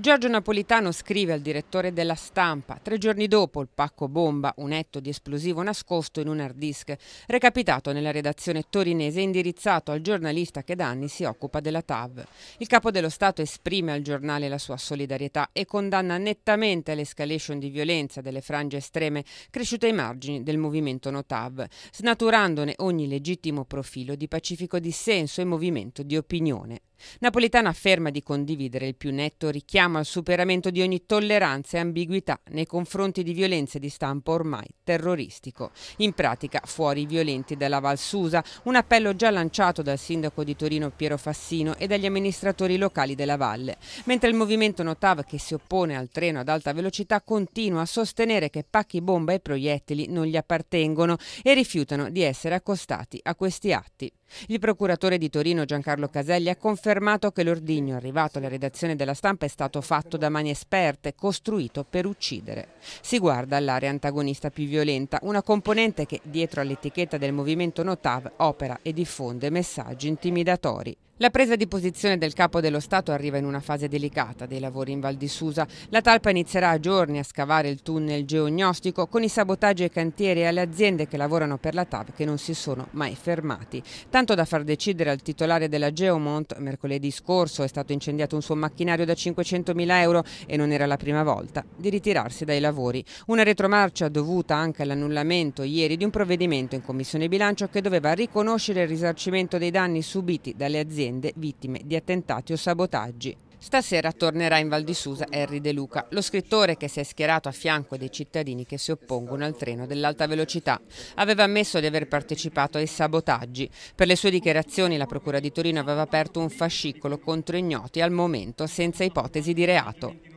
Giorgio Napolitano scrive al direttore della stampa tre giorni dopo il pacco bomba, un etto di esplosivo nascosto in un hard disk, recapitato nella redazione torinese e indirizzato al giornalista che da anni si occupa della TAV. Il capo dello Stato esprime al giornale la sua solidarietà e condanna nettamente l'escalation di violenza delle frange estreme cresciute ai margini del movimento No TAV, snaturandone ogni legittimo profilo di pacifico dissenso e movimento di opinione. Napolitano afferma di condividere il più netto richiamo al superamento di ogni tolleranza e ambiguità nei confronti di violenze di stampo ormai terroristico. In pratica fuori i violenti dalla Valsusa, un appello già lanciato dal sindaco di Torino Piero Fassino e dagli amministratori locali della Valle. Mentre il movimento Notav che si oppone al treno ad alta velocità continua a sostenere che pacchi bomba e proiettili non gli appartengono e rifiutano di essere accostati a questi atti. Il procuratore di Torino Giancarlo Caselli ha confermato che l'ordigno arrivato alla redazione della stampa è stato fatto da mani esperte, costruito per uccidere. Si guarda all'area antagonista più violenta, una componente che dietro all'etichetta del movimento No opera e diffonde messaggi intimidatori. La presa di posizione del capo dello Stato arriva in una fase delicata dei lavori in Val di Susa. La talpa inizierà a giorni a scavare il tunnel geognostico con i sabotaggi ai cantieri e alle aziende che lavorano per la TAV che non si sono mai fermati. Tanto da far decidere al titolare della Geomont, mercoledì scorso è stato incendiato un suo macchinario da 500.000 euro e non era la prima volta, di ritirarsi dai lavori. Una retromarcia dovuta anche all'annullamento ieri di un provvedimento in Commissione Bilancio che doveva riconoscere il risarcimento dei danni subiti dalle aziende aziende vittime di attentati o sabotaggi. Stasera tornerà in Val di Susa Henry De Luca, lo scrittore che si è schierato a fianco dei cittadini che si oppongono al treno dell'alta velocità. Aveva ammesso di aver partecipato ai sabotaggi. Per le sue dichiarazioni la Procura di Torino aveva aperto un fascicolo contro ignoti al momento senza ipotesi di reato.